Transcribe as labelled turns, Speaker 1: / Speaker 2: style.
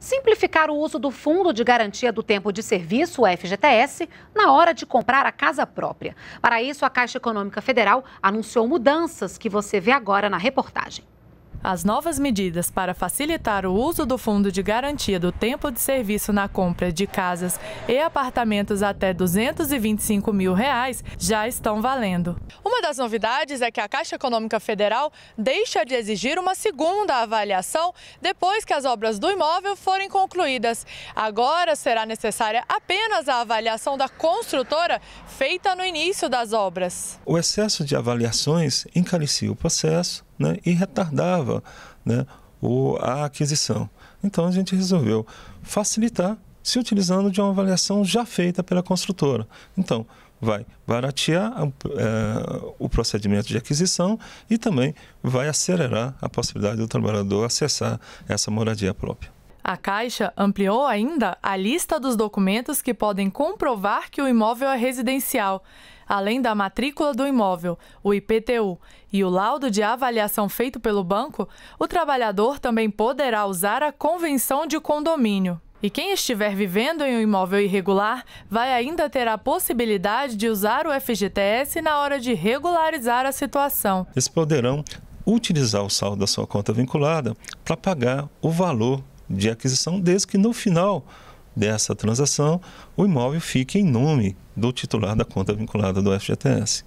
Speaker 1: simplificar o uso do Fundo de Garantia do Tempo de Serviço, FGTS, na hora de comprar a casa própria. Para isso, a Caixa Econômica Federal anunciou mudanças que você vê agora na reportagem.
Speaker 2: As novas medidas para facilitar o uso do Fundo de Garantia do Tempo de Serviço na compra de casas e apartamentos até R$ 225 mil reais já estão valendo. Uma das novidades é que a Caixa Econômica Federal deixa de exigir uma segunda avaliação depois que as obras do imóvel forem concluídas. Agora será necessária apenas a avaliação da construtora feita no início das obras.
Speaker 3: O excesso de avaliações encarecia o processo né, e retardava né, o, a aquisição. Então a gente resolveu facilitar se utilizando de uma avaliação já feita pela construtora. Então, vai baratear é, o procedimento de aquisição e também vai acelerar a possibilidade do trabalhador acessar essa moradia própria.
Speaker 2: A Caixa ampliou ainda a lista dos documentos que podem comprovar que o imóvel é residencial, além da matrícula do imóvel, o IPTU e o laudo de avaliação feito pelo banco, o trabalhador também poderá usar a convenção de condomínio. E quem estiver vivendo em um imóvel irregular vai ainda ter a possibilidade de usar o FGTS na hora de regularizar a situação.
Speaker 3: Eles poderão utilizar o saldo da sua conta vinculada para pagar o valor de aquisição, desde que no final dessa transação o imóvel fique em nome do titular da conta vinculada do FGTS.